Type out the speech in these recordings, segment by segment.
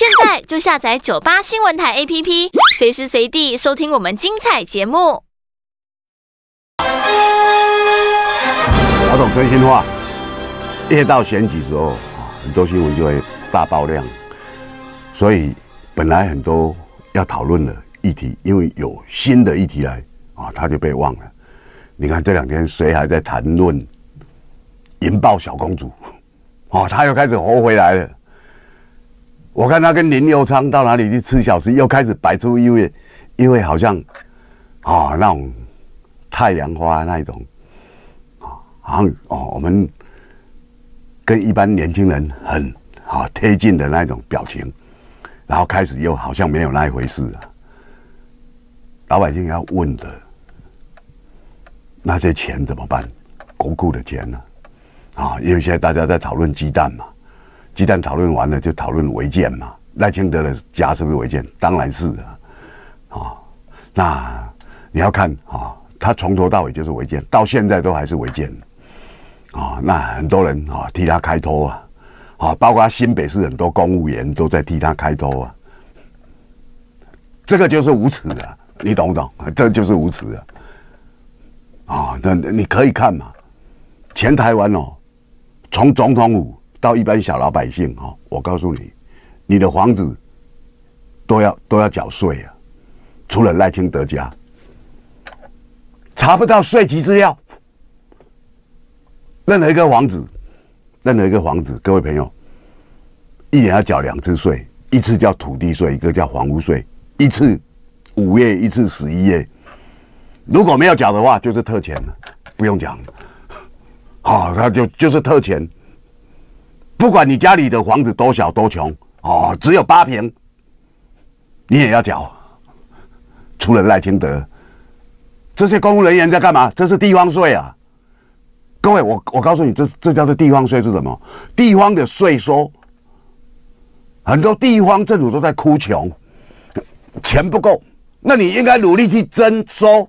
现在就下载九八新闻台 APP，随时随地收听我们精彩节目。搞懂真心话，跌到选举时候很多新闻就会大爆量。所以本来很多要讨论的议题，因为有新的议题来啊，他就被忘了。你看这两天谁还在谈论《引爆小公主》？哦，她又开始活回来了。我看他跟林佑昌到哪里去吃小吃，又开始摆出一位，一位好像，啊那种太阳花那一种，啊好像哦我们跟一般年轻人很好贴近的那种表情，然后开始又好像没有那一回事啊。老百姓要问的那些钱怎么办？国库的钱呢？啊，因为现在大家在讨论鸡蛋嘛。鸡蛋讨论完了就讨论违建嘛？赖清德的家是不是违建？当然是啊。那你要看啊，他从头到尾就是违建，到现在都还是违建啊。那很多人啊替他开脱啊，啊，包括新北市很多公务员都在替他开脱啊。这个就是无耻啊，你懂不懂？这就是无耻啊！那你可以看嘛，前台湾哦，从总统府。到一般小老百姓哦，我告诉你，你的房子都要都要缴税啊，除了赖清德家，查不到税籍资料，任何一个房子，任何一个房子，各位朋友，一年要缴两次税，一次叫土地税，一个叫房屋税，一次五月一次十一月，如果没有缴的话，就是特权了，不用讲，好，那就就是特权。不管你家里的房子多小多穷哦，只有八平，你也要缴。除了赖清德，这些公务人员在干嘛？这是地方税啊！各位，我我告诉你，这这叫做地方税是什么？地方的税收。很多地方政府都在哭穷，钱不够，那你应该努力去征收，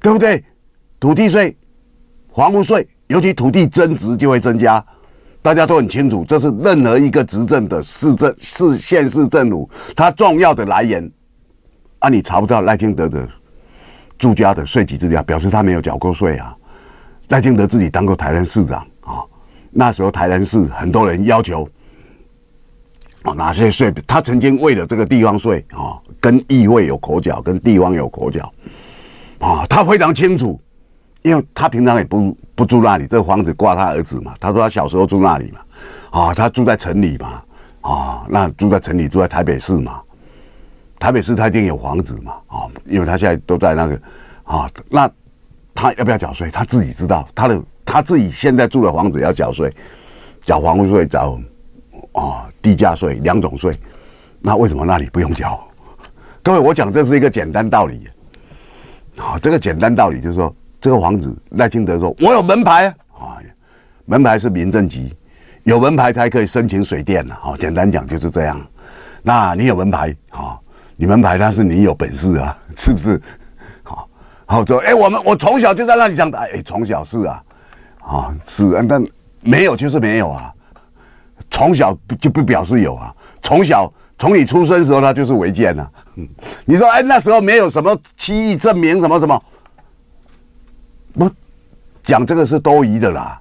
对不对？土地税、房屋税，尤其土地增值就会增加。大家都很清楚，这是任何一个执政的市政、市县市政府，它重要的来源啊！你查不到赖清德的住家的税籍资料，表示他没有缴过税啊！赖清德自己当过台南市长啊，那时候台南市很多人要求哦，哪些税？他曾经为了这个地方税啊，跟议会有口角，跟地方有口角啊，他非常清楚。因为他平常也不不住那里，这个房子挂他儿子嘛。他说他小时候住那里嘛，啊，他住在城里嘛，啊，那住在城里住在台北市嘛，台北市他一定有房子嘛，啊，因为他现在都在那个，啊，那他要不要缴税？他自己知道，他的他自己现在住的房子要缴税，缴房屋税，缴啊地价税两种税。那为什么那里不用缴？各位，我讲这是一个简单道理，好，这个简单道理就是说。这个房子赖清德说：“我有门牌啊，门牌是民政局，有门牌才可以申请水电呢。好，简单讲就是这样。那你有门牌哦，你门牌那是你有本事啊，是不是？好，好说哎，我们我从小就在那里长大，哎，从小是啊，啊是，但没有就是没有啊。从小就不表示有啊，从小从你出生时候那就是违建啊。你说哎，那时候没有什么区域证明什么什么。”不讲这个是多余的啦，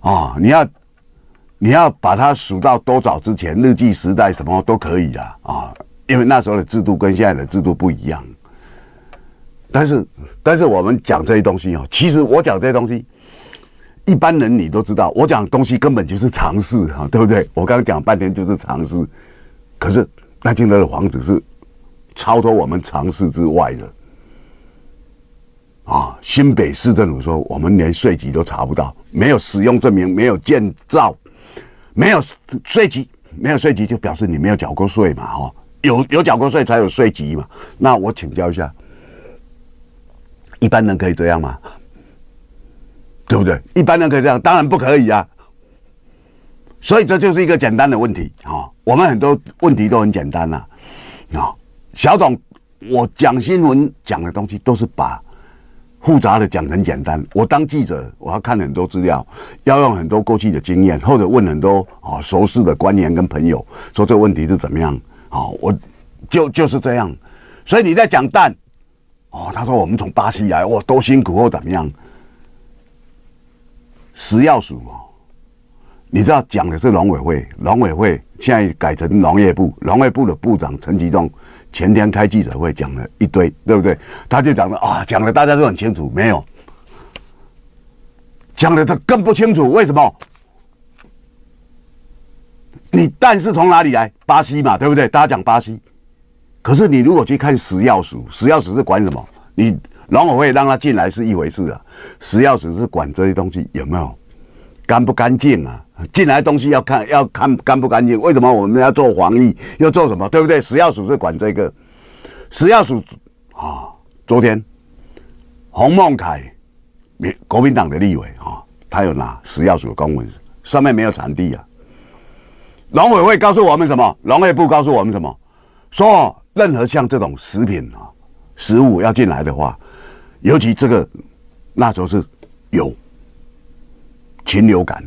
啊，你要你要把它数到多早之前，日记时代什么都可以啦啊，因为那时候的制度跟现在的制度不一样。但是，但是我们讲这些东西哦，其实我讲这些东西，一般人你都知道，我讲东西根本就是常识啊，对不对？我刚刚讲半天就是常识，可是那金德的房子是超脱我们常识之外的。啊！新北市政府说，我们连税籍都查不到，没有使用证明，没有建造，没有税籍，没有税籍就表示你没有缴过税嘛？哈，有有缴过税才有税籍嘛？那我请教一下，一般人可以这样吗？对不对？一般人可以这样？当然不可以啊！所以这就是一个简单的问题啊！我们很多问题都很简单呐。啊，小董，我讲新闻讲的东西都是把。复杂的讲很简单，我当记者，我要看很多资料，要用很多过去的经验，或者问很多啊熟识的官员跟朋友，说这个问题是怎么样？好，我就就是这样。所以你在讲蛋哦，他说我们从巴西来，我多辛苦或怎么样？十要素哦，你知道讲的是农委会，农委会现在改成农业部，农业部的部长陈其栋。前天开记者会讲了一堆，对不对？他就讲了啊，讲了，大家都很清楚，没有讲了，他更不清楚为什么？你蛋是从哪里来？巴西嘛，对不对？大家讲巴西，可是你如果去看石钥匙，石钥匙是管什么？你委会让他进来是一回事啊，石钥匙是管这些东西有没有干不干净啊？进来东西要看要看干不干净？为什么我们要做防疫？要做什么？对不对？食药署是管这个。食药署啊，昨天洪孟凯民国民党的立委啊，他有拿食药署的公文，上面没有产地啊。农委会告诉我们什么？农业部告诉我们什么？说任何像这种食品啊，食物要进来的话，尤其这个那时候是有禽流感。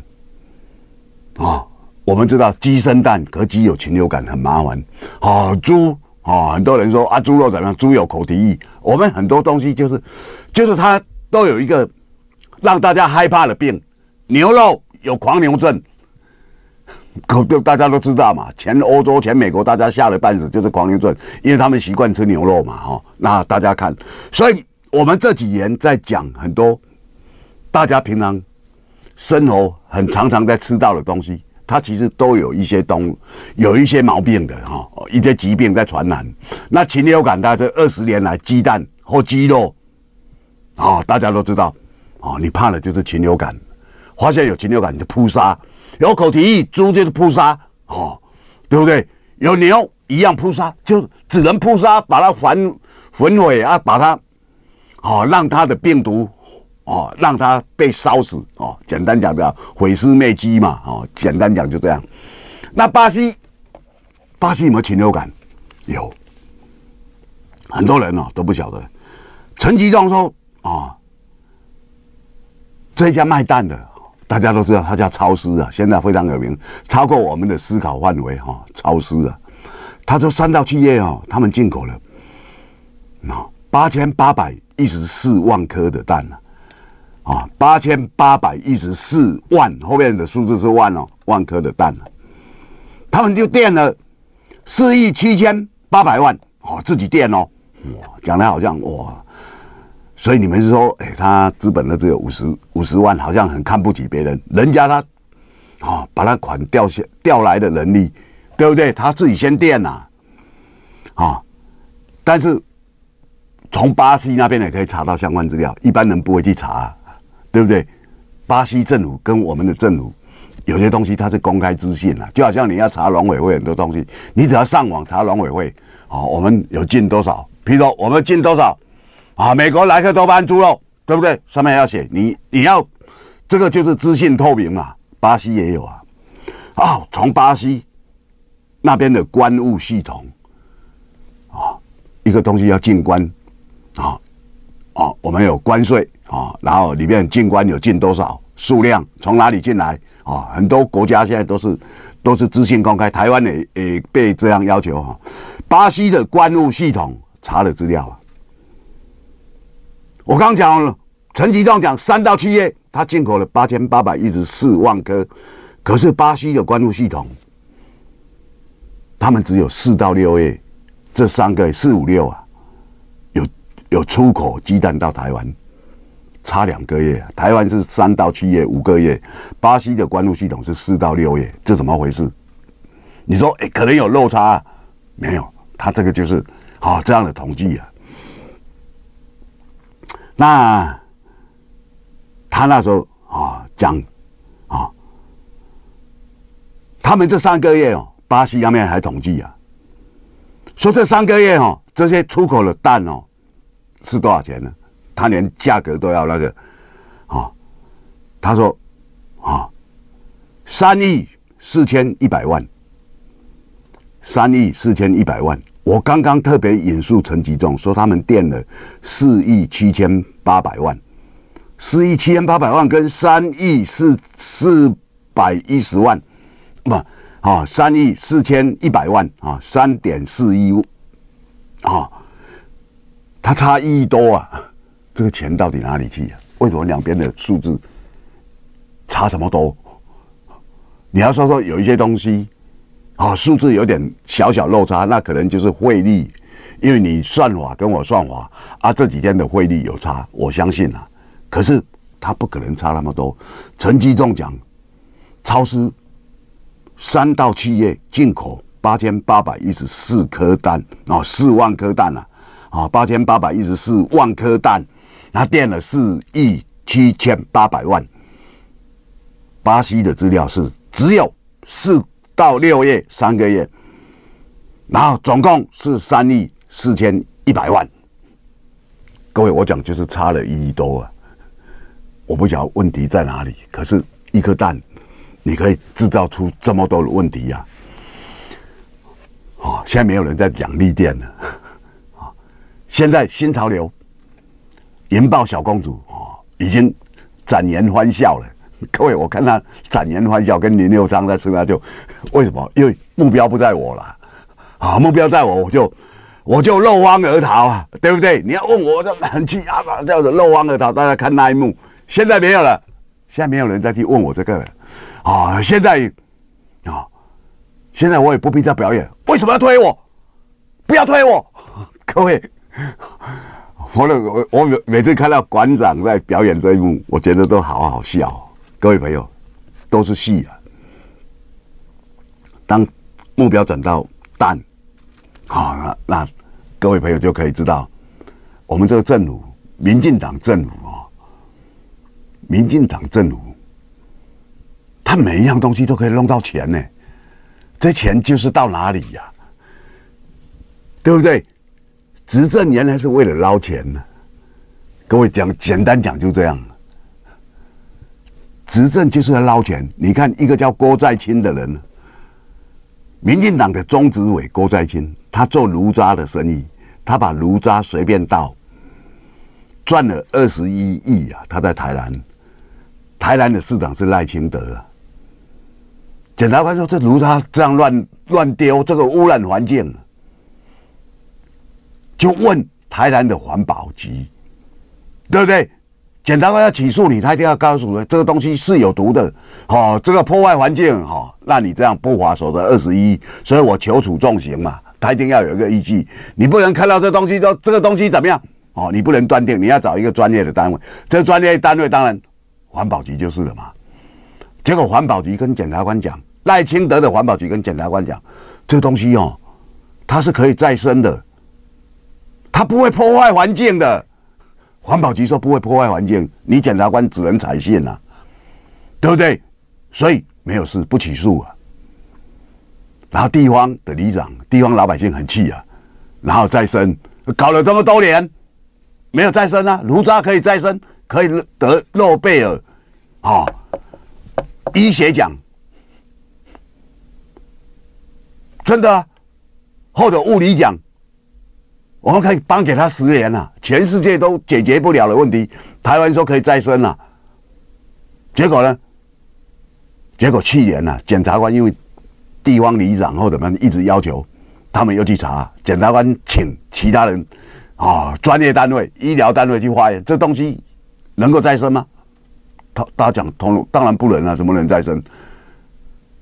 啊，我们知道鸡生蛋，可鸡有禽流感很麻烦。哦，猪哦，很多人说啊，猪肉怎么样？猪有口蹄疫。我们很多东西就是，就是它都有一个让大家害怕的病。牛肉有狂牛症，可大家都知道嘛，全欧洲、全美国大家吓了半死，就是狂牛症，因为他们习惯吃牛肉嘛。哈，那大家看，所以我们这几年在讲很多，大家平常。生活很常常在吃到的东西，它其实都有一些东，有一些毛病的哈，一些疾病在传染。那禽流感，大家这二十年来，鸡蛋或鸡肉，啊，大家都知道，哦，你怕的就是禽流感，发现有禽流感就扑杀，有口蹄疫，猪就是扑杀，哦，对不对？有牛一样扑杀，就只能扑杀，把它焚焚毁啊，把它，好让它的病毒。哦，让他被烧死哦！简单讲的，毁尸灭迹嘛！哦，简单讲就这样。那巴西，巴西有没有禽流感？有，很多人呢都不晓得。陈吉章说啊，这家卖蛋的，大家都知道，他叫超师啊，现在非常有名，超过我们的思考范围哈。超师啊，他说三到七月哦，他们进口了那八千八百一十四万颗的蛋呢。啊，八千八百一十四万，后面的数字是万哦。万科的蛋他们就垫了四亿七千八百万哦，自己垫哦。哇，讲的好像哇，所以你们是说，哎，他资本的只有五十五十万，好像很看不起别人。人家他哦，把那款调下调来的能力，对不对？他自己先垫呐，啊，但是从巴西那边也可以查到相关资料，一般人不会去查。对不对？巴西政府跟我们的政府，有些东西它是公开资讯啊，就好像你要查农委会很多东西，你只要上网查农委会，哦，我们有进多少？譬如说我们进多少？啊，美国来克多搬猪肉，对不对？上面要写你你要，这个就是资讯透明嘛。巴西也有啊，啊，从巴西那边的官务系统，啊，一个东西要进关，啊，啊，我们有关税。啊，然后里面进关有进多少数量，从哪里进来？啊，很多国家现在都是都是资讯公开，台湾也也被这样要求哈。巴西的关务系统查了资料，我刚讲了，陈吉仲讲三到七月他进口了八千八百一十四万颗，可是巴西的关务系统，他们只有四到六月，这三个四五六啊，有有出口鸡蛋到台湾。差两个月，台湾是三到七月五个月，巴西的关路系统是四到六月，这怎么回事？你说，哎，可能有漏差？没有，他这个就是好这样的统计啊。那他那时候啊讲啊，他们这三个月哦，巴西方面还统计啊，说这三个月哦，这些出口的蛋哦是多少钱呢？他连价格都要那个，啊，他说，啊，三亿四千一百万，三亿四千一百万。我刚刚特别引述陈吉撞说，他们垫了四亿七千八百万，四亿七千八百万跟三亿四四百一十万，不，啊，三亿四千一百万啊，三点四亿，啊，他差一亿多啊。这个钱到底哪里去啊？为什么两边的数字差这么多？你要说说有一些东西啊，数字有点小小漏差，那可能就是汇率，因为你算法跟我算法啊，这几天的汇率有差，我相信啊。可是它不可能差那么多。陈绩中讲，超市三到七月进口八千八百一十四颗蛋啊，四万颗蛋啊，啊，八千八百一十四万颗蛋。那垫了四亿七千八百万，巴西的资料是只有四到六月三个月，然后总共是三亿四千一百万。各位，我讲就是差了一亿多啊！我不晓得问题在哪里，可是一颗蛋，你可以制造出这么多的问题呀！哦，现在没有人在讲逆电了，啊，现在新潮流。引爆小公主哦，已经展颜欢笑了。各位，我看她展颜欢笑，跟林六章在吃，那就为什么？因为目标不在我了啊，目标在我，我就我就落荒而逃啊，对不对？你要问我这很气啊，吧？样子落荒而逃。大家看那一幕，现在没有了，现在没有人再去问我这个了啊。现在啊，现在我也不必再表演。为什么要推我？不要推我，各位。我我我每每次看到馆长在表演这一幕，我觉得都好好笑。各位朋友，都是戏啊。当目标转到蛋，好，那各位朋友就可以知道，我们这个政府，民进党政府啊，民进党政府，他每一样东西都可以弄到钱呢。这钱就是到哪里呀？对不对？执政原来是为了捞钱呢，各位讲简单讲就这样，执政就是要捞钱。你看一个叫郭在清的人，民进党的中执委郭在清，他做炉渣的生意，他把炉渣随便倒，赚了二十一亿啊！他在台南，台南的市长是赖清德。检察官说，这炉渣这样乱乱丢，这个污染环境。就问台南的环保局，对不对？检察官要起诉你，他一定要告诉我这个东西是有毒的，哦，这个破坏环境，哦，那你这样不划手的二十一，所以我求处重刑嘛，他一定要有一个依据。你不能看到这东西就这个东西怎么样，哦，你不能断定，你要找一个专业的单位，这专业单位当然环保局就是了嘛。结果环保局跟检察官讲，赖清德的环保局跟检察官讲，这东西哦，它是可以再生的。他不会破坏环境的，环保局说不会破坏环境，你检察官只能采信呐，对不对？所以没有事，不起诉啊。然后地方的里长、地方老百姓很气啊，然后再生搞了这么多年，没有再生啊，炉渣可以再生，可以得诺贝尔哦，医学奖，真的，或者物理奖。我们可以颁给他十年了，全世界都解决不了的问题，台湾说可以再生了，结果呢？结果去年呢，检察官因为地方里长或怎么一直要求，他们又去查，检察官请其他人啊专业单位、医疗单位去化验，这东西能够再生吗？他他讲通，当然不能了，怎么能再生？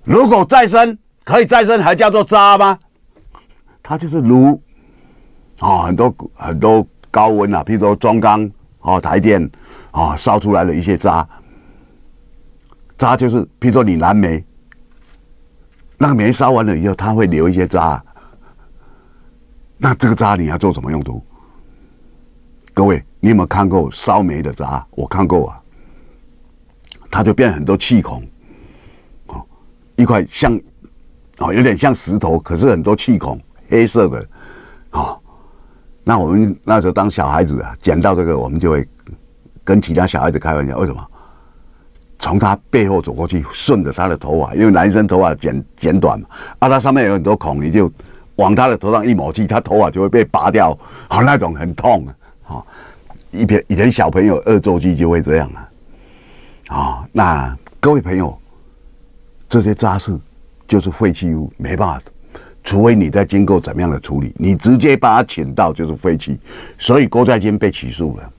如果再生可以再生，还叫做渣吗？他就是如哦，很多很多高温啊，譬如说装钢，哦，台电，哦，烧出来的一些渣，渣就是譬如说你蓝煤，那煤烧完了以后，它会留一些渣，那这个渣你要做什么用途？各位，你有没有看过烧煤的渣？我看过啊，它就变很多气孔，哦，一块像，哦，有点像石头，可是很多气孔，黑色的，哦。那我们那时候当小孩子啊，捡到这个，我们就会跟其他小孩子开玩笑。为什么？从他背后走过去，顺着他的头发，因为男生头发剪剪短嘛，啊，他上面有很多孔，你就往他的头上一抹去，他头发就会被拔掉，好，那种很痛。哦，以前以前小朋友恶作剧就会这样啊。啊，那各位朋友，这些渣事就是废弃物，没办法的。除非你在经过怎样的处理，你直接把他请到就是废弃，所以郭在清被起诉了，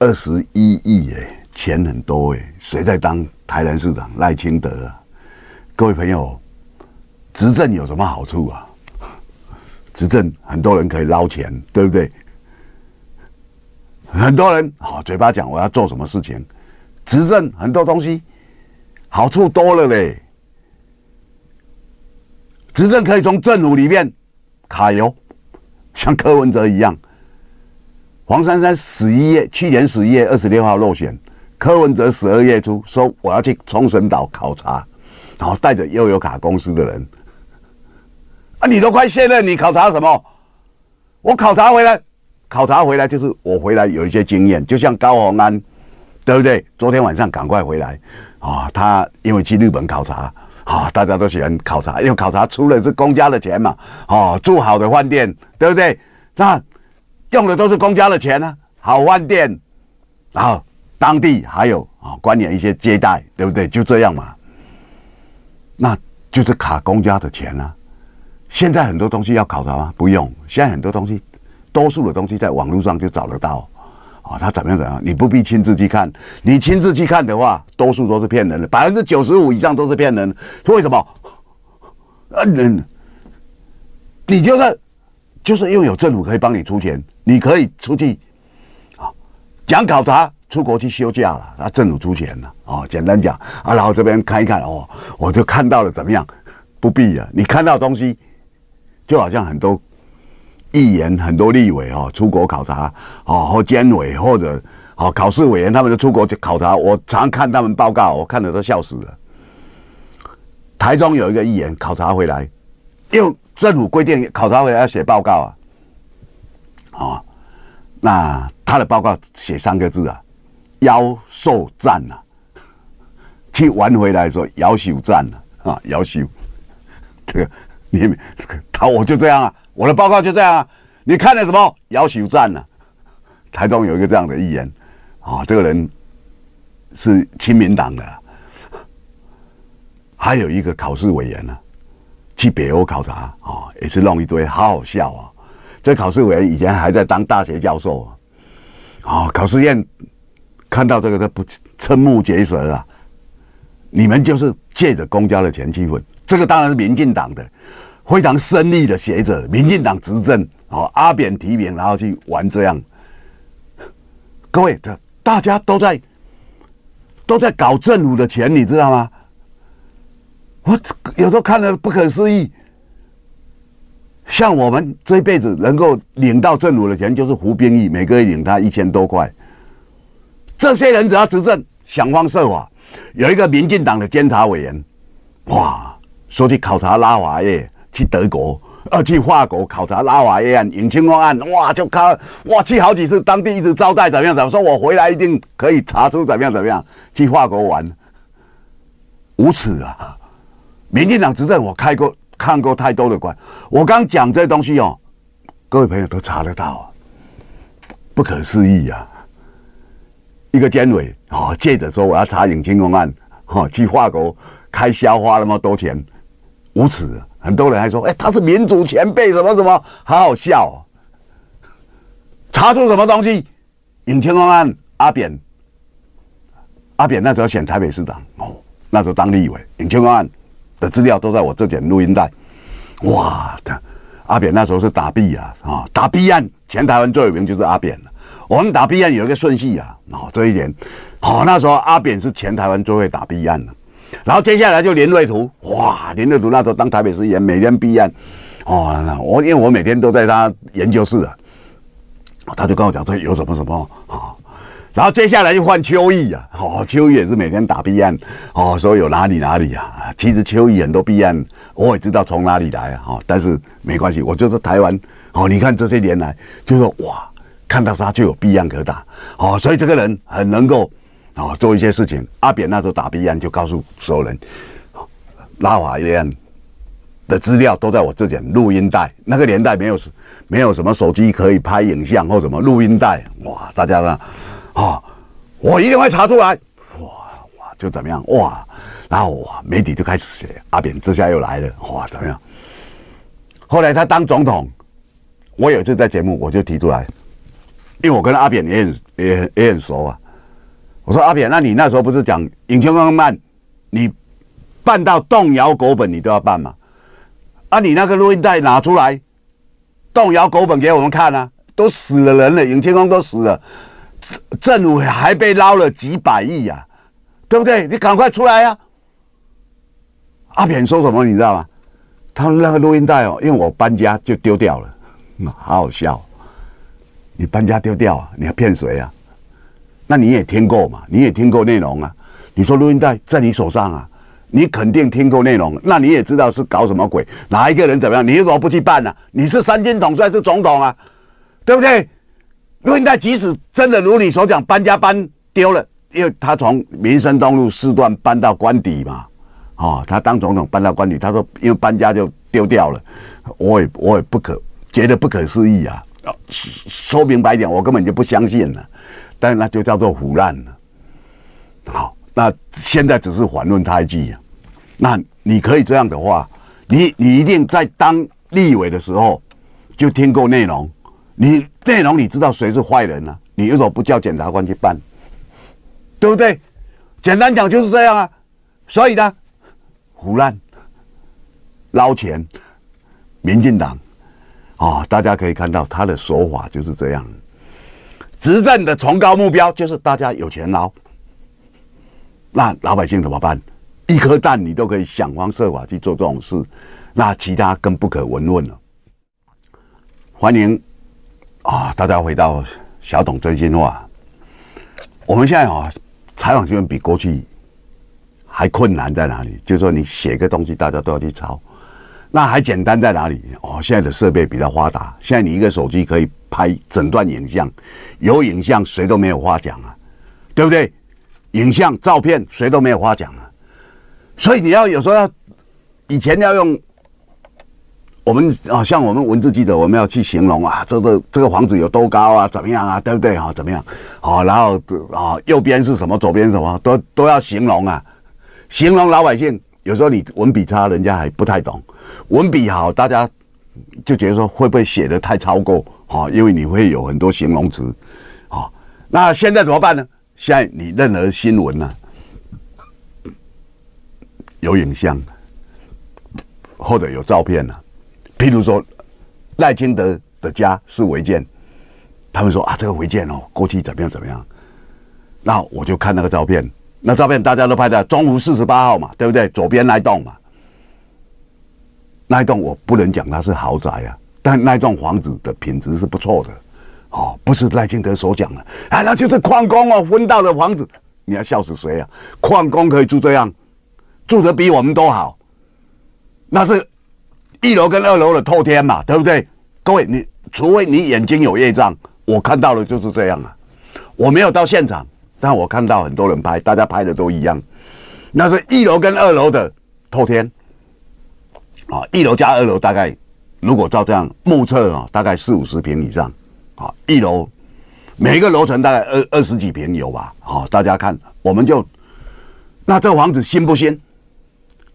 二十一亿耶，钱很多哎，谁在当台南市长赖清德？各位朋友，执政有什么好处啊？执政很多人可以捞钱，对不对？很多人好嘴巴讲我要做什么事情，执政很多东西好处多了嘞。执政可以从政府里面卡油，像柯文哲一样。黄珊珊十一月，去年十一月二十六号落选，柯文哲十二月初说我要去冲绳岛考察，然后带着悠游卡公司的人。啊，你都快卸任，你考察什么？我考察回来，考察回来就是我回来有一些经验，就像高鸿安，对不对？昨天晚上赶快回来啊，他因为去日本考察。啊，大家都喜欢考察，因为考察出了是公家的钱嘛。哦，住好的饭店，对不对？那用的都是公家的钱呢，好饭店，然后当地还有啊官员一些接待，对不对？就这样嘛，那就是卡公家的钱呢。现在很多东西要考察吗？不用，现在很多东西，多数的东西在网络上就找得到。啊，他怎么样怎样？你不必亲自去看，你亲自去看的话，多数都是骗人的，百分之九十五以上都是骗人。为什么？啊，你，你就是，就是因为有政府可以帮你出钱，你可以出去，啊，讲考察，出国去休假了，啊，政府出钱了，啊，简单讲啊，然后这边看一看，哦，我就看到了怎么样？不必啊，你看到东西，就好像很多。议员很多，立委哦，出国考察哦，或监委或者哦考试委员，他们就出国去考察。我常看他们报告，我看的都笑死了。台中有一个议员考察回来，用政府规定考察回来要写报告啊，哦，那他的报告写三个字啊，“妖兽战”啊，去玩回来说“妖兽战”啊，妖兽，这个你们他我就这样啊。我的报告就这样啊！你看了什么？姚求赞呢？台中有一个这样的议员啊，这个人是亲民党的。还有一个考试委员呢，去北欧考察啊，也是弄一堆，好好笑啊！这考试委员以前还在当大学教授啊。哦，考试院看到这个，他不瞠目结舌啊！你们就是借着公家的钱去混，这个当然是民进党的。非常生利的学者，民进党执政哦，阿扁提名，然后去玩这样，各位，他大家都在都在搞政府的钱，你知道吗？我有时候看了不可思议，像我们这一辈子能够领到政府的钱，就是服兵役，每个月领他一千多块。这些人只要执政，想方设法，有一个民进党的监察委员，哇，说去考察拉华耶。去德国，呃，去法国考察拉瓦耶案、永清公案，哇，就看哇，去好几次，当地一直招待，怎么样？怎么说我回来一定可以查出怎么样？怎么样？去法国玩，无耻啊！民进党执政，我开过看过太多的官，我刚讲这东西哦，各位朋友都查得到啊，不可思议啊！一个监委哦，借着说我要查永清公案，哈，去法国开销花那么多钱，无耻。很多人还说，哎，他是民主前辈，什么什么，好好笑。哦。查出什么东西？尹清光案，阿扁，阿扁那时候选台北市长哦，那时候当立委，尹清光案的资料都在我这卷录音带。哇的，阿扁那时候是打 B 啊啊，打 B 案，前台湾最有名就是阿扁了。我们打 B 案有一个顺序啊，哦，这一点，哦，那时候阿扁是前台湾最会打 B 案的。然后接下来就连瑞图，哇，连瑞图那时候当台北市员，每天避案，哦，我因为我每天都在他研究室啊，他就跟我讲说有什么什么啊，然后接下来就换邱毅啊，哦，邱毅也是每天打避案，哦，说有哪里哪里啊，其实邱毅很多避案，我也知道从哪里来啊，但是没关系，我就是台湾，哦，你看这些年来，就是哇，看到他就有避案可打，哦，所以这个人很能够。啊，做一些事情。阿扁那时候打鼻炎，就告诉所有人，拉瓦宴的资料都在我这件录音带。那个年代没有，没有什么手机可以拍影像或什么录音带。哇，大家呢？啊，我一定会查出来。哇哇，就怎么样？哇，然后哇媒体就开始写，阿扁这下又来了。哇，怎么样？后来他当总统，我有次在节目我就提出来，因为我跟阿扁也很、也很、也很熟啊。我说阿扁，那你那时候不是讲尹清刚办，你办到动摇国本，你都要办嘛？啊，你那个录音带拿出来，动摇国本给我们看啊！都死了人了，尹清光都死了，政委还被捞了几百亿呀，对不对？你赶快出来呀！阿扁说什么你知道吗？他那个录音带哦，因为我搬家就丢掉了，好好笑，你搬家丢掉，你要骗谁啊？那你也听过嘛？你也听过内容啊？你说录音带在你手上啊？你肯定听过内容。那你也知道是搞什么鬼？哪一个人怎么样？你为什么不去办呢？你是三军统帅，是总统啊，对不对？录音带即使真的如你所讲搬家搬丢了，因为他从民生东路四段搬到官邸嘛，哦，他当总统搬到官邸，他说因为搬家就丢掉了，我也我也不可觉得不可思议啊！啊，说明白点，我根本就不相信呢。但那就叫做腐烂了。好，那现在只是缓论胎记啊。那你可以这样的话，你你一定在当立委的时候就听过内容。你内容你知道谁是坏人啊？你为什么不叫检察官去办，对不对？简单讲就是这样啊。所以呢，腐烂捞钱，民进党啊，大家可以看到他的手法就是这样。执政的崇高目标就是大家有钱捞，那老百姓怎么办？一颗蛋你都可以想方设法去做这种事，那其他更不可闻问了。欢迎啊，大家回到小董真心话。我们现在啊，采访新闻比过去还困难在哪里？就是说你写个东西，大家都要去抄，那还简单在哪里？哦，现在的设备比较发达，现在你一个手机可以。拍诊断影像，有影像谁都没有话讲啊，对不对？影像照片谁都没有话讲啊，所以你要有时候要以前要用我们啊，像我们文字记者我们要去形容啊，这个这个房子有多高啊，怎么样啊，对不对啊？怎么样啊？然后啊，右边是什么，左边是什么，都都要形容啊。形容老百姓有时候你文笔差，人家还不太懂；文笔好，大家就觉得说会不会写的太超过？好，因为你会有很多形容词。好，那现在怎么办呢？现在你任何新闻呢？有影像或者有照片呢？譬如说赖清德的家是违建，他们说啊，这个违建哦，过去怎么样怎么样？那我就看那个照片，那照片大家都拍的中湖四十八号嘛，对不对？左边那一栋嘛，那一栋我不能讲它是豪宅啊。那那幢房子的品质是不错的，哦，不是赖清德所讲的啊，那就是矿工哦，分到的房子，你要笑死谁啊？矿工可以住这样，住的比我们都好，那是一楼跟二楼的透天嘛，对不对？各位，你除非你眼睛有业障，我看到的就是这样啊，我没有到现场，但我看到很多人拍，大家拍的都一样，那是一楼跟二楼的透天，啊，一楼加二楼大概。如果照这样目测啊，大概四五十平以上，啊，一楼，每一个楼层大概二二十几平有吧，好，大家看，我们就，那这房子新不新？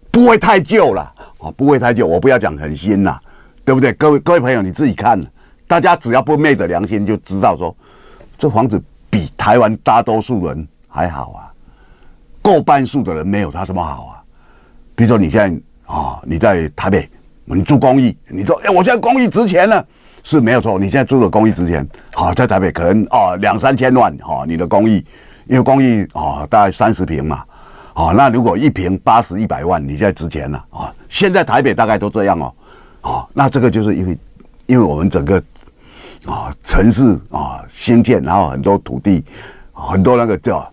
不会太旧了，啊，不会太旧，我不要讲很新呐，对不对？各位各位朋友你自己看，大家只要不昧着良心就知道说，这房子比台湾大多数人还好啊，过半数的人没有他这么好啊，比如说你现在啊，你在台北。你住公寓，你说哎，我现在公寓值钱了，是没有错。你现在住的公寓值钱，好，在台北可能哦两三千万哈，你的公寓，因为公寓啊大概三十平嘛，好，那如果一平八十一百万，你现在值钱了啊！现在台北大概都这样哦，哦，那这个就是因为因为我们整个啊城市啊新建，然后很多土地很多那个叫，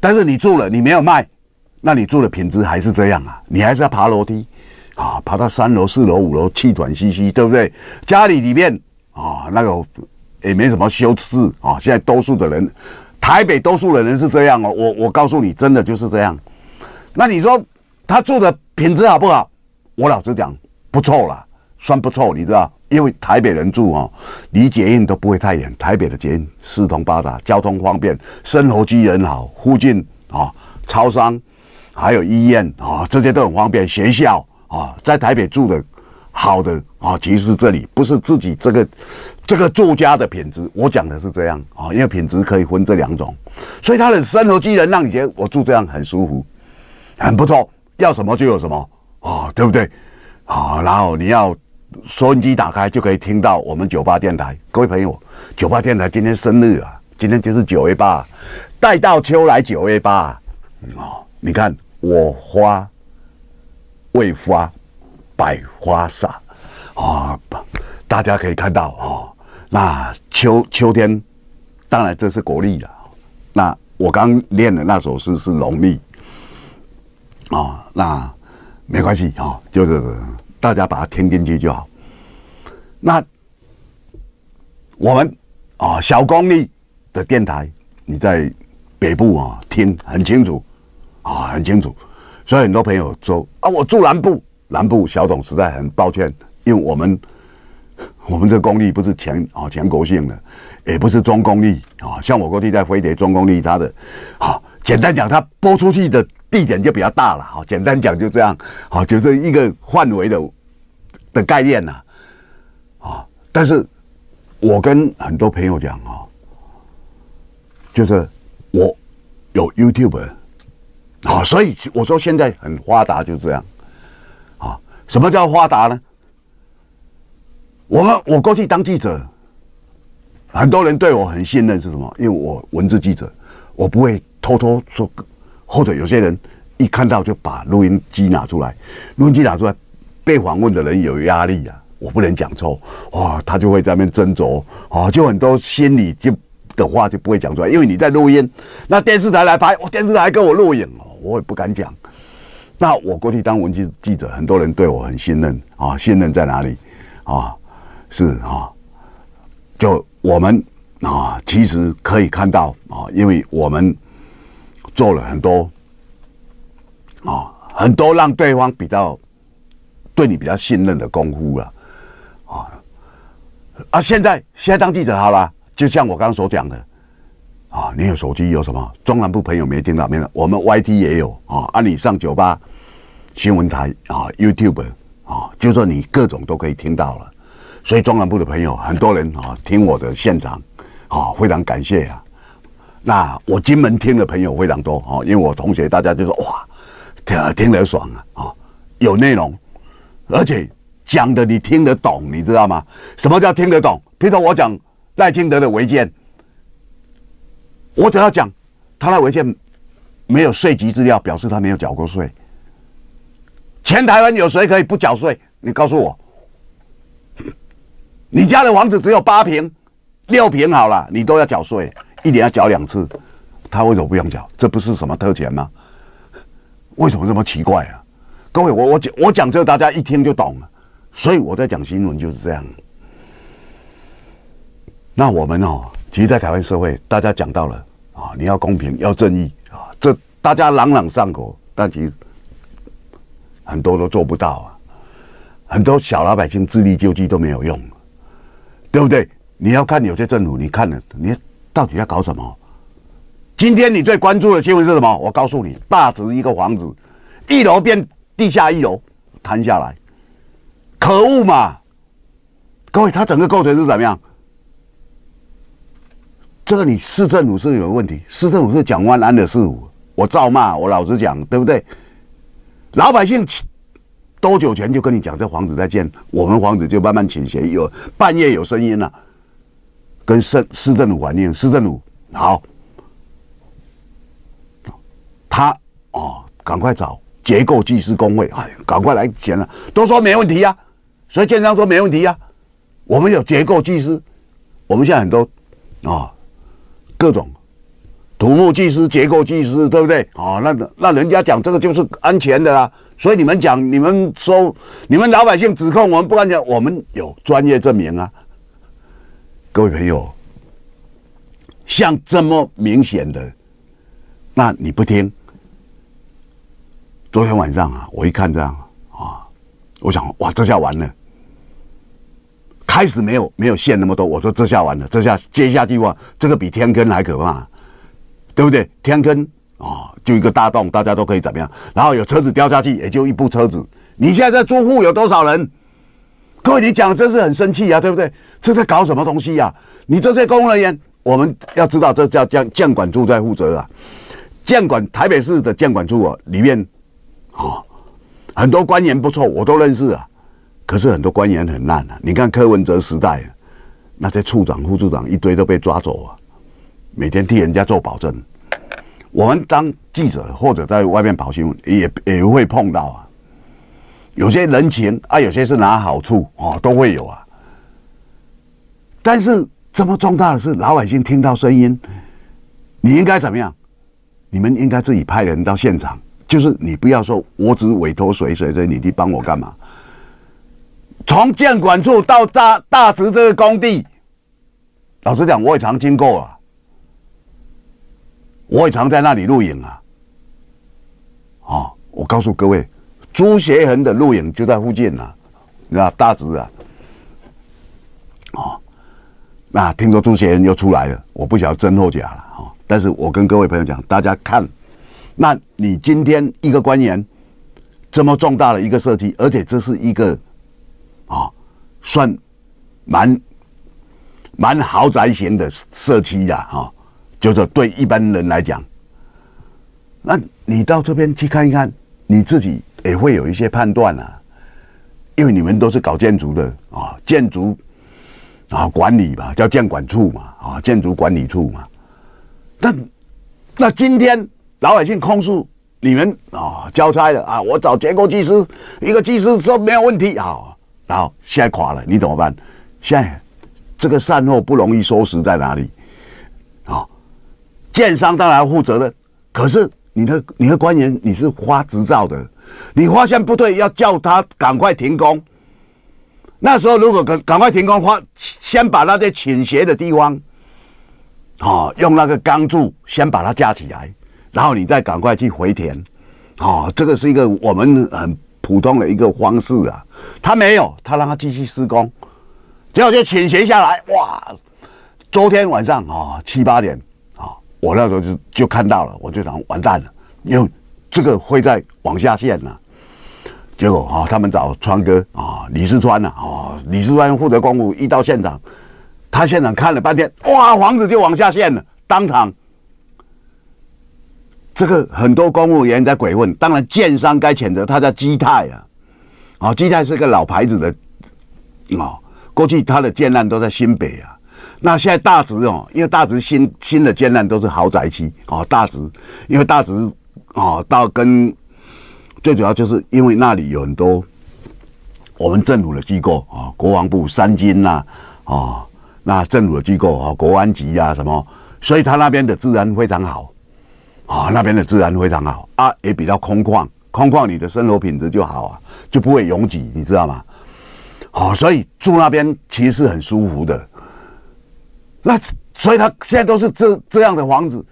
但是你住了你没有卖，那你住的品质还是这样啊，你还是要爬楼梯。啊，爬到三楼、四楼、五楼，气喘吁吁，对不对？家里里面啊，那个也没什么修饰啊。现在多数的人，台北多数的人是这样哦。我我告诉你，真的就是这样。那你说他住的品质好不好？我老实讲，不错啦，算不错，你知道？因为台北人住啊，离捷运都不会太远。台北的捷运四通八达，交通方便，生活机能好，附近啊，超商还有医院啊，这些都很方便，学校。啊，在台北住的好的啊，其实这里不是自己这个这个住家的品质，我讲的是这样啊，因为品质可以分这两种，所以他的生活机能让你觉得我住这样很舒服，很不错，要什么就有什么啊，对不对？啊，然后你要收音机打开就可以听到我们酒吧电台，各位朋友，酒吧电台今天生日啊，今天就是九 A 八，待到秋来九 A 八啊，你看我花。未发百花散，哦，大家可以看到哦。那秋秋天，当然这是国历了。那我刚念的那首诗是农历，啊，那没关系啊，就是大家把它听进去就好。那我们啊，小公历的电台，你在北部啊听很清楚，啊，很清楚。所以很多朋友说啊，我住南部，南部小董实在很抱歉，因为我们 我们这公力不是全啊全国性的，也不是中公力啊，像我过去在飞碟中公力，他的好简单讲，他播出去的地点就比较大了，好简单讲就这样，好就是一个范围的的概念呐，啊，但是我跟很多朋友讲啊，就是我有 YouTube。啊，所以我说现在很发达就这样，啊，什么叫发达呢？我们我过去当记者，很多人对我很信任，是什么？因为我文字记者，我不会偷偷说，或者有些人一看到就把录音机拿出来，录音机拿出来，被访问的人有压力啊，我不能讲错，哇，他就会在那边斟酌，啊，就很多心里就的话就不会讲出来，因为你在录音，那电视台来拍，我电视台跟我录影了。我也不敢讲。那我过去当文记记者，很多人对我很信任啊。信任在哪里？啊，是啊，就我们啊，其实可以看到啊，因为我们做了很多啊，很多让对方比较对你比较信任的功夫了啊。啊，现在现在当记者好了，就像我刚刚所讲的。啊，你有手机有什么？中南部朋友没听到？没有，我们 Y T 也有啊。啊，你上酒吧、新闻台啊，YouTube 啊，就说你各种都可以听到了。所以中南部的朋友很多人啊，听我的现场啊，非常感谢啊。那我金门听的朋友非常多啊，因为我同学大家就说哇，听听得爽啊，啊，有内容，而且讲的你听得懂，你知道吗？什么叫听得懂？比如说我讲赖清德的违建。我只要讲，他那文件没有税籍资料，表示他没有缴过税。全台湾有谁可以不缴税？你告诉我，你家的房子只有八平、六平好了，你都要缴税，一年要缴两次，他为什么不用缴？这不是什么特权吗？为什么这么奇怪啊？各位，我我讲我讲这，大家一听就懂。了。所以我在讲新闻就是这样。那我们哦，其实，在台湾社会，大家讲到了。啊，你要公平，要正义啊！这大家朗朗上口，但其实很多都做不到啊。很多小老百姓自力救济都没有用，对不对？你要看有些政府，你看了，你到底要搞什么？今天你最关注的新闻是什么？我告诉你，大直一个房子，一楼变地下一楼，塌下来，可恶嘛！各位，它整个构成是怎么样？这个你市政府是有问题，市政府是讲万安的事务，我照骂，我老实讲，对不对？老百姓多久前就跟你讲这房子在建，我们房子就慢慢倾斜，有半夜有声音了，跟市市政府反映，市政府好，他哦，赶快找结构技师工位，哎，赶快来填了，都说没问题呀，所以建商说没问题呀，我们有结构技师，我们现在很多啊。各种土木技师、结构技师，对不对？哦，那那人家讲这个就是安全的啦。所以你们讲、你们说、你们老百姓指控我们不安全，我们有专业证明啊。各位朋友，像这么明显的，那你不听？昨天晚上啊，我一看这样啊，我想哇，这下完了。开始没有没有线那么多，我说这下完了，这下接下去话，这个比天坑还可怕，对不对？天坑啊，就一个大洞，大家都可以怎么样？然后有车子掉下去，也就一部车子。你现在在住户有多少人？各位，你讲真是很生气啊，对不对？这在搞什么东西呀？你这些公务人员，我们要知道这叫叫监管处在负责啊。监管台北市的监管处啊，里面啊很多官员不错，我都认识啊。可是很多官员很烂啊！你看柯文哲时代，那些处长、副处长一堆都被抓走啊，每天替人家做保证。我们当记者或者在外面跑新闻，也也会碰到啊。有些人情啊，有些是拿好处哦，都会有啊。但是这么重大的事，老百姓听到声音，你应该怎么样？你们应该自己派人到现场，就是你不要说，我只委托谁谁谁，你去帮我干嘛？从建管处到大大直这个工地，老实讲，我也常经过啊，我也常在那里录影啊。啊，我告诉各位，朱学恒的录影就在附近呐，那大直啊，啊，那听说朱学恒又出来了，我不晓得真或假了啊。但是我跟各位朋友讲，大家看，那你今天一个官员这么重大的一个设计，而且这是一个。啊，算蛮蛮豪宅型的社区的哈，就是对一般人来讲，那你到这边去看一看，你自己也会有一些判断啊，因为你们都是搞建筑的啊，建筑啊管理吧，叫建管处嘛，啊，建筑管理处嘛，那那今天老百姓控诉你们啊交差了啊，我找结构技师，一个技师说没有问题，好。然后现在垮了，你怎么办？现在这个善后不容易收拾在哪里？啊，建商当然负责任，可是你的你的官员你是发执照的，你发现不对，要叫他赶快停工。那时候如果赶赶快停工，花先把那些倾斜的地方，啊，用那个钢柱先把它架起来，然后你再赶快去回填。好，这个是一个我们很。普通的一个方式啊，他没有，他让他继续施工，结果就倾斜下来。哇，昨天晚上啊，七八点啊，我那时候就就看到了，我就想完蛋了，因为这个会在往下陷了。结果啊，他们找川哥啊，李四川呐、啊，李四川负责公务，一到现场，他现场看了半天，哇，房子就往下陷了，当场。这个很多公务员在鬼混，当然建商该谴责，他叫基泰啊，啊，基泰是个老牌子的，哦，过去他的建案都在新北啊，那现在大直哦，因为大直新新的建案都是豪宅区，哦，大直，因为大直，哦，到跟最主要就是因为那里有很多我们政府的机构啊，国防部、三军呐，啊，那政府的机构啊，国安局啊什么，所以他那边的治安非常好。啊，那边的治安非常好啊，也比较空旷，空旷你的生活品质就好啊，就不会拥挤，你知道吗？好，所以住那边其实是很舒服的。那所以他现在都是这这样的房子，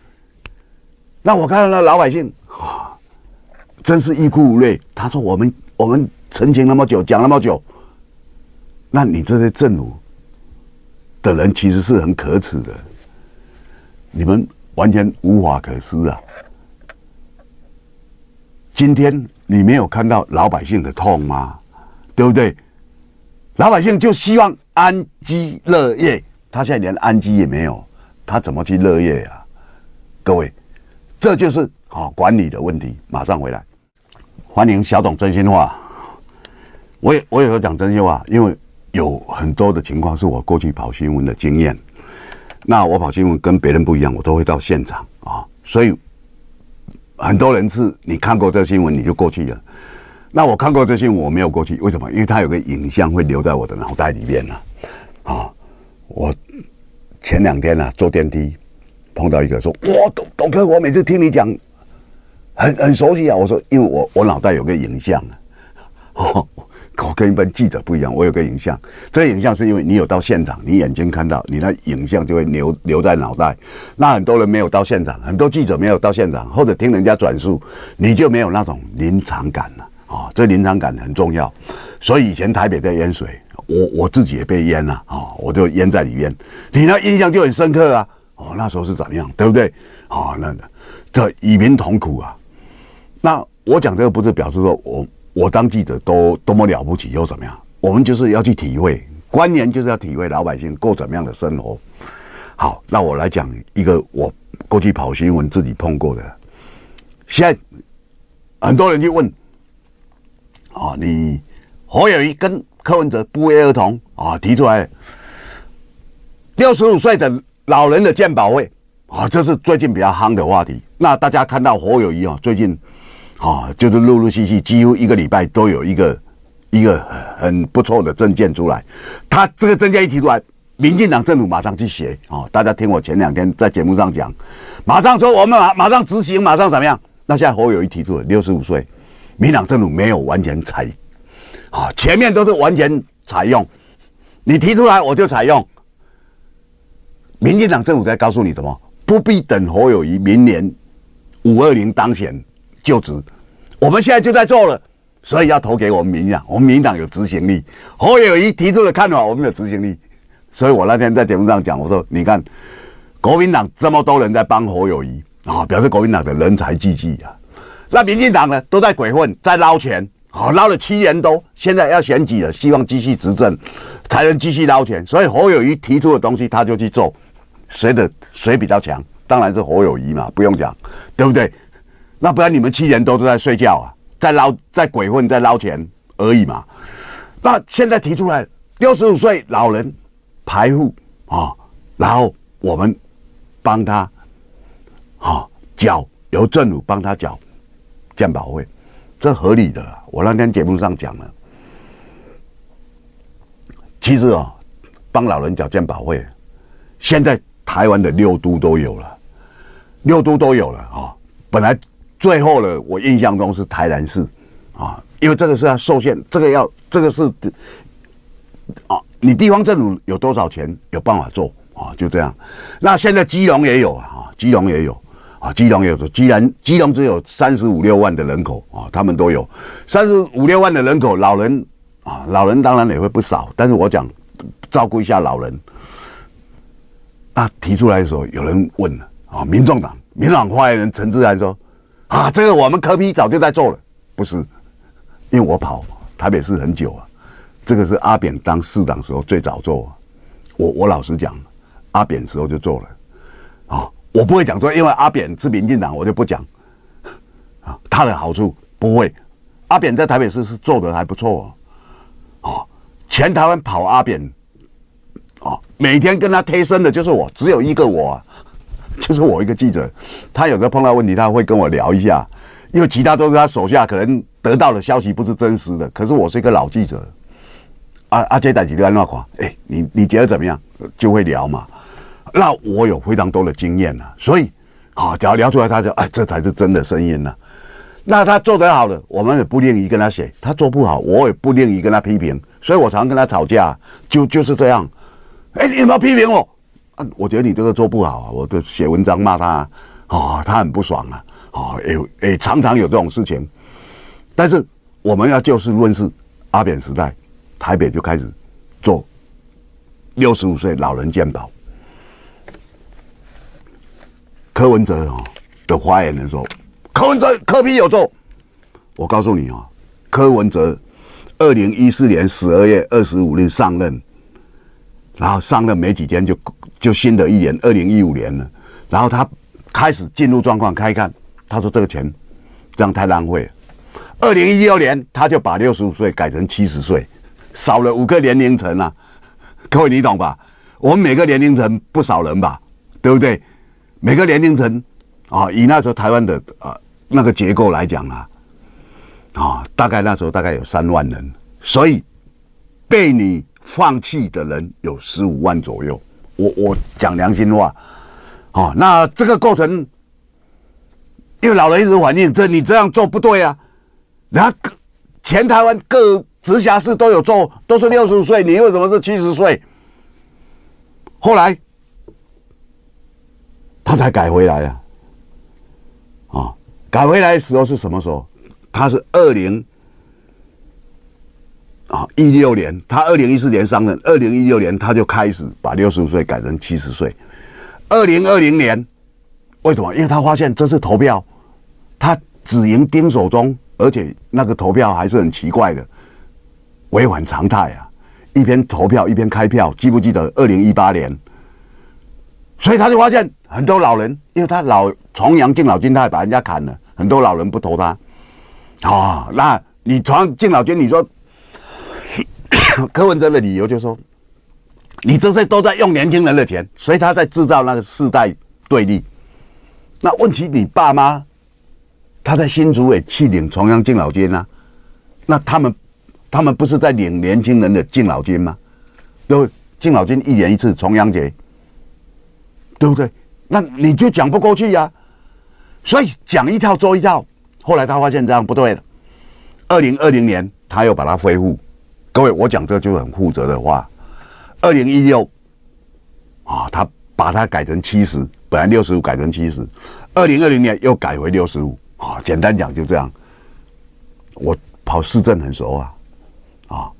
那我看到那老百姓啊，真是欲哭无泪。他说：“我们我们澄清那么久，讲那么久，那你这些政府的人其实是很可耻的，你们。”完全无法可施啊！今天你没有看到老百姓的痛吗？对不对？老百姓就希望安居乐业，他现在连安居也没有，他怎么去乐业呀？各位，这就是好管理的问题。马上回来，欢迎小董真心话。我也我有会讲真心话，因为有很多的情况是我过去跑新闻的经验。那我跑新闻跟别人不一样，我都会到现场啊，所以很多人是你看过这新闻你就过去了，那我看过这新闻我没有过去，为什么？因为它有个影像会留在我的脑袋里面了啊！我前两天呢坐电梯碰到一个说，我董董哥，我每次听你讲很很熟悉啊，我说因为我我脑袋有个影像啊。我跟一般记者不一样，我有个影像。这影像是因为你有到现场，你眼睛看到，你那影像就会留留在脑袋。那很多人没有到现场，很多记者没有到现场，或者听人家转述，你就没有那种临场感了。啊，这临场感很重要。所以以前台北在淹水，我我自己也被淹了啊，我就淹在里面，你那印象就很深刻啊。哦，那时候是怎么样，对不对？啊，那的与民同苦啊。那我讲这个不是表示说我。我当记者都多么了不起又怎么样？我们就是要去体会，官员就是要体会老百姓过怎么样的生活。好，那我来讲一个我过去跑新闻自己碰过的。现在很多人就问，啊，你何友谊跟柯文哲不约而同啊提出来六十五岁的老人的鉴宝会啊，这是最近比较夯的话题。那大家看到何友谊啊，最近。啊，就是陆陆续续，几乎一个礼拜都有一个一个很不错的证件出来。他这个证件一提出来，民进党政府马上去写。哦，大家听我前两天在节目上讲，马上说我们马马上执行，马上怎么样？那现在侯友谊提出六十五岁，民党政府没有完全采。哦，前面都是完全采用，你提出来我就采用。民进党政府在告诉你什么？不必等侯友谊明年五二零当选。就职，我们现在就在做了，所以要投给我们民党。我们民党有执行力。侯友谊提出的看法，我们有执行力。所以我那天在节目上讲，我说你看，国民党这么多人在帮侯友谊啊，表示国民党的人才济济啊。那民进党呢，都在鬼混，在捞钱。捞了七年多，现在要选举了，希望继续执政才能继续捞钱。所以侯友谊提出的东西，他就去做。谁的谁比较强？当然是侯友谊嘛，不用讲，对不对？那不然你们七人都都在睡觉啊，在捞在鬼混，在捞钱而已嘛。那现在提出来，六十五岁老人排户啊，然后我们帮他啊缴，由政府帮他缴健保会，这合理的。我那天节目上讲了，其实啊，帮老人缴健保会，现在台湾的六都都有了，六都都有了啊，本来。最后呢，我印象中是台南市，啊，因为这个是要受限，这个要这个是，啊，你地方政府有多少钱，有办法做啊，就这样。那现在基隆也有啊，基隆也有啊，基隆也有，基隆基隆只有三十五六万的人口啊，他们都有三十五六万的人口，老人啊，老人当然也会不少，但是我讲照顾一下老人。那提出来的时候，有人问了啊，民众党民党发言人陈志安说。啊，这个我们科批早就在做了，不是，因为我跑台北市很久啊，这个是阿扁当市长时候最早做，我我老实讲，阿扁时候就做了，啊，我不会讲说因为阿扁是民进党，我就不讲，啊，他的好处不会，阿扁在台北市是做的还不错哦，哦，全台湾跑阿扁，哦，每天跟他贴身的就是我，只有一个我。就是我一个记者，他有时候碰到问题，他会跟我聊一下，因为其他都是他手下，可能得到的消息不是真实的。可是我是一个老记者，阿阿杰在几乱乱夸，哎，你你觉得怎么样？就会聊嘛，那我有非常多的经验啊，所以只聊聊出来，他就哎这才是真的声音啊。那他做得好的，我们也不愿意跟他写；他做不好，我也不愿意跟他批评。所以我常跟他吵架，就就是这样。哎，你有没有批评我？啊，我觉得你这个做不好啊，我就写文章骂他，哦，他很不爽啊，哦，也也常常有这种事情。但是我们要就事论事，阿扁时代，台北就开始做六十五岁老人鉴宝。柯文哲啊的发言的时候，柯文哲，柯批有做。我告诉你啊，柯文哲二零一四年十二月二十五日上任。然后上了没几天就就新的一年二零一五年了，然后他开始进入状况，开看他说这个钱，这样太浪费了。二零一六年他就把六十五岁改成七十岁，少了五个年龄层啊！各位你懂吧？我们每个年龄层不少人吧，对不对？每个年龄层，啊，以那时候台湾的呃那个结构来讲啊，啊，大概那时候大概有三万人，所以被你。放弃的人有十五万左右，我我讲良心话，好，那这个过程，因为老人一直反映，这你这样做不对啊，然后全台湾各直辖市都有做，都是六十岁，你为什么是七十岁？后来他才改回来啊，啊，改回来的时候是什么时候？他是二零。啊，一六年他二零一四年上任，二零一六年他就开始把六十五岁改成七十岁。二零二零年，为什么？因为他发现这次投票，他只赢丁守中，而且那个投票还是很奇怪的，违反常态啊！一边投票一边开票，记不记得二零一八年？所以他就发现很多老人，因为他老重阳敬老金太把人家砍了，很多老人不投他。啊，那你传敬老金，你说？柯文哲的理由就说：“你这些都在用年轻人的钱，所以他在制造那个世代对立。那问题，你爸妈他在新竹也去领重阳敬老金啊？那他们他们不是在领年轻人的敬老金吗？因为敬老金一年一次，重阳节，对不对？那你就讲不过去呀。所以讲一套做一套。后来他发现这样不对了，二零二零年他又把它恢复。”各位，我讲这就是很负责的话，二零一六啊，他把它改成七十，本来六十五改成七十，二零二零年又改回六十五啊。简单讲就这样，我跑市政很熟啊，啊，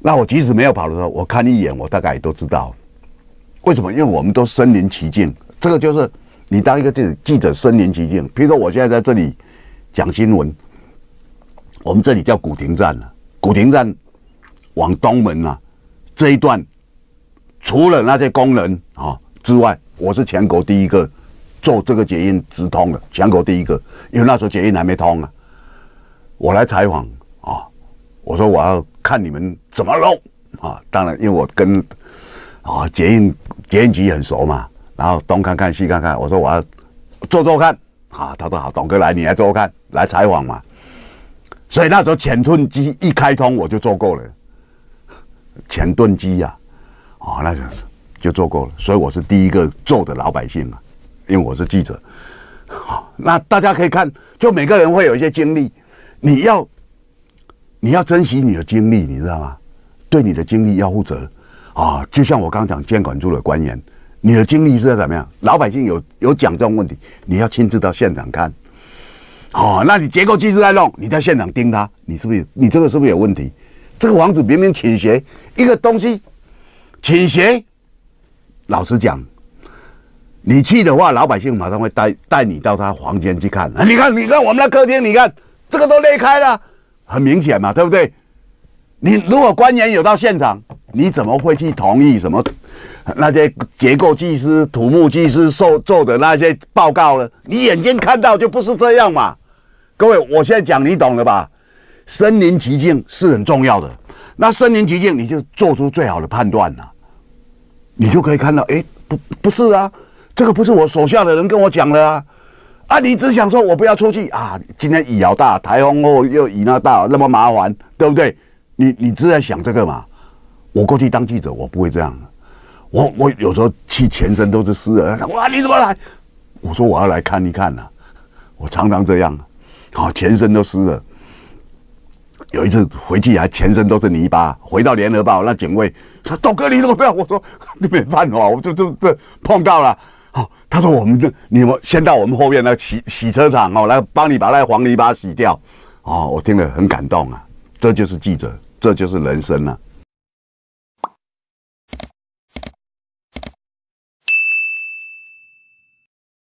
那我即使没有跑的时候，我看一眼，我大概也都知道为什么？因为我们都身临其境，这个就是你当一个记者，记者身临其境。譬如说，我现在在这里讲新闻，我们这里叫古亭站了，古亭站。往东门啊，这一段除了那些工人啊之外，我是全国第一个做这个捷运直通的，全国第一个，因为那时候捷运还没通啊。我来采访啊，我说我要看你们怎么弄啊。当然，因为我跟啊捷运捷运局很熟嘛，然后东看看西看看，我说我要做做看啊。他说好，董哥来，你来做做看，来采访嘛。所以那时候浅吞机一开通，我就做够了。钱炖鸡呀，哦，那个就做够了。所以我是第一个做的老百姓嘛，因为我是记者。好，那大家可以看，就每个人会有一些经历，你要你要珍惜你的经历，你知道吗？对你的经历要负责啊！就像我刚讲，监管处的官员，你的经历是在怎么样？老百姓有有讲这种问题，你要亲自到现场看。哦，那你结构机制在弄，你在现场盯他，你是不是？你这个是不是有问题？这个房子明明倾斜，一个东西倾斜。老实讲，你去的话，老百姓马上会带带你到他房间去看。你看，你看，我们的客厅，你看这个都裂开了，很明显嘛，对不对？你如果官员有到现场，你怎么会去同意什么那些结构技师、土木技师受做的那些报告呢？你眼睛看到就不是这样嘛。各位，我现在讲，你懂了吧？身临其境是很重要的，那身临其境你就做出最好的判断了，你就可以看到，哎，不，不是啊，这个不是我手下的人跟我讲的啊，啊，你只想说我不要出去啊，今天雨好大，台风后又雨那大，那么麻烦，对不对？你你只在想这个嘛？我过去当记者，我不会这样，我我有时候气全身都是湿的，哇，你怎么来？我说我要来看一看呐，我常常这样，好，全身都湿了。有一次回去啊，全身都是泥巴，回到《联合报》，那警卫说：“董哥，你怎么这样？”我说：“ 没办法，我就就这碰到了。”哦，他说：“我们这你们先到我们后面那洗洗车场哦，来帮你把那黄泥巴洗掉。”哦，我听了很感动啊，这就是记者，这就是人生啊。